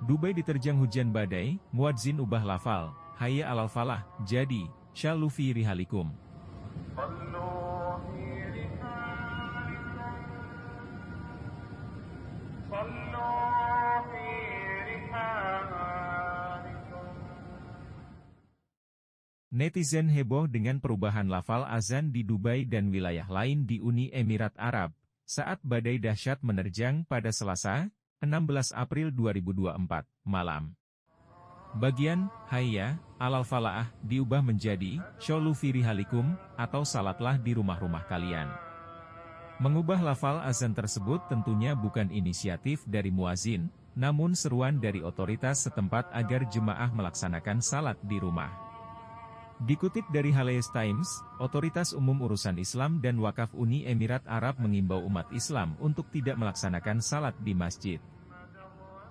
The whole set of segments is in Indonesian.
Dubai diterjang hujan badai, muadzin ubah lafal, haya alal falah, jadi, syalufi rihalikum. Netizen heboh dengan perubahan lafal azan di Dubai dan wilayah lain di Uni Emirat Arab, saat badai dahsyat menerjang pada Selasa, 16 April 2024, malam. Bagian, Hayya, al falaah diubah menjadi, Sholu Firihalikum, atau Salatlah di rumah-rumah kalian. Mengubah lafal azan tersebut tentunya bukan inisiatif dari muazin, namun seruan dari otoritas setempat agar jemaah melaksanakan salat di rumah. Dikutip dari Halayas Times, Otoritas Umum Urusan Islam dan Wakaf Uni Emirat Arab mengimbau umat Islam untuk tidak melaksanakan salat di masjid.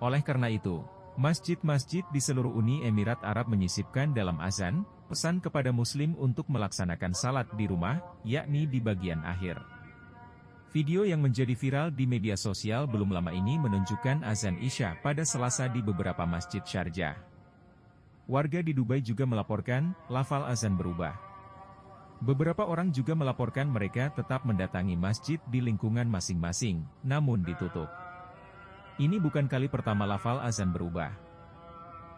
Oleh karena itu, masjid-masjid di seluruh Uni Emirat Arab menyisipkan dalam azan, pesan kepada muslim untuk melaksanakan salat di rumah, yakni di bagian akhir. Video yang menjadi viral di media sosial belum lama ini menunjukkan azan Isya pada Selasa di beberapa masjid Sharjah. Warga di Dubai juga melaporkan, lafal azan berubah. Beberapa orang juga melaporkan mereka tetap mendatangi masjid di lingkungan masing-masing, namun ditutup. Ini bukan kali pertama lafal azan berubah.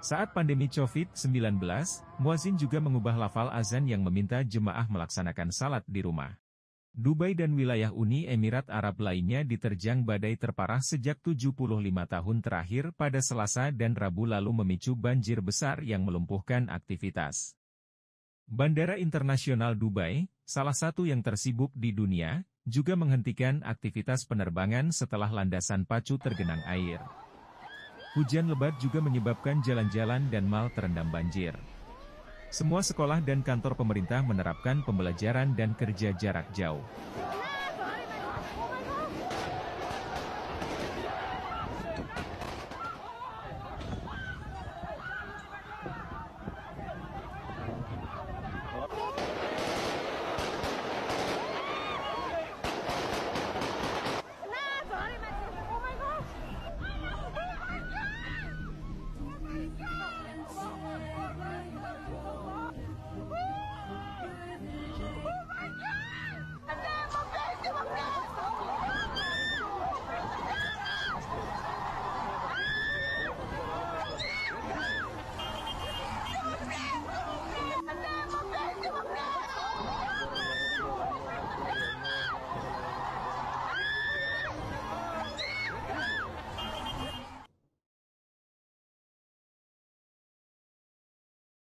Saat pandemi COVID-19, muazin juga mengubah lafal azan yang meminta jemaah melaksanakan salat di rumah. Dubai dan wilayah Uni Emirat Arab lainnya diterjang badai terparah sejak 75 tahun terakhir pada Selasa dan Rabu lalu memicu banjir besar yang melumpuhkan aktivitas. Bandara Internasional Dubai, salah satu yang tersibuk di dunia, juga menghentikan aktivitas penerbangan setelah landasan pacu tergenang air. Hujan lebat juga menyebabkan jalan-jalan dan mal terendam banjir. Semua sekolah dan kantor pemerintah menerapkan pembelajaran dan kerja jarak jauh.